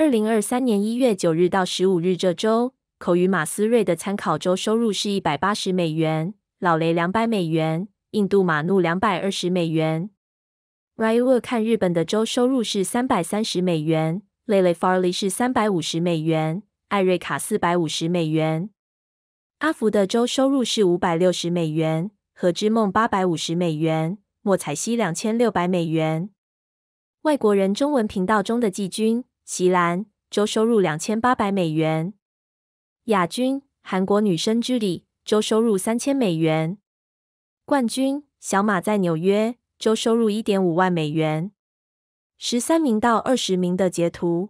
二零二三年一月九日到十五日这周，口语马思瑞的参考周收入是一百八十美元，老雷两百美元，印度马努两百二十美元，Raywood 看日本的周收入是三百三十美元，Lily Farley 是三百五十美元，艾瑞卡四百五十美元，阿福的周收入是五百六十美元，何之梦八百五十美元，莫彩希两千六百美元，外国人中文频道中的季军。席兰周收入两千八百美元，亚军韩国女生之里，周收入三千美元，冠军小马在纽约周收入一点五万美元。十三名到二十名的截图。